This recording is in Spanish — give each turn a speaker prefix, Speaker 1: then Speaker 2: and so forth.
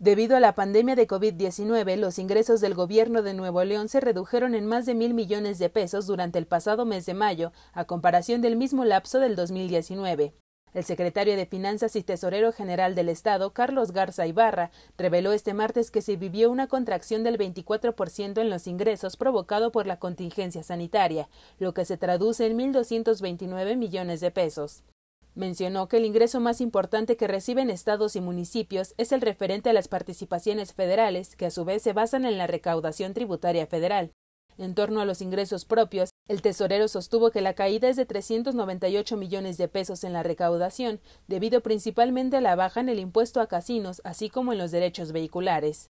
Speaker 1: Debido a la pandemia de COVID-19, los ingresos del gobierno de Nuevo León se redujeron en más de mil millones de pesos durante el pasado mes de mayo, a comparación del mismo lapso del 2019. El secretario de Finanzas y Tesorero General del Estado, Carlos Garza Ibarra, reveló este martes que se vivió una contracción del 24% en los ingresos provocado por la contingencia sanitaria, lo que se traduce en 1.229 millones de pesos. Mencionó que el ingreso más importante que reciben estados y municipios es el referente a las participaciones federales, que a su vez se basan en la recaudación tributaria federal. En torno a los ingresos propios, el tesorero sostuvo que la caída es de 398 millones de pesos en la recaudación, debido principalmente a la baja en el impuesto a casinos, así como en los derechos vehiculares.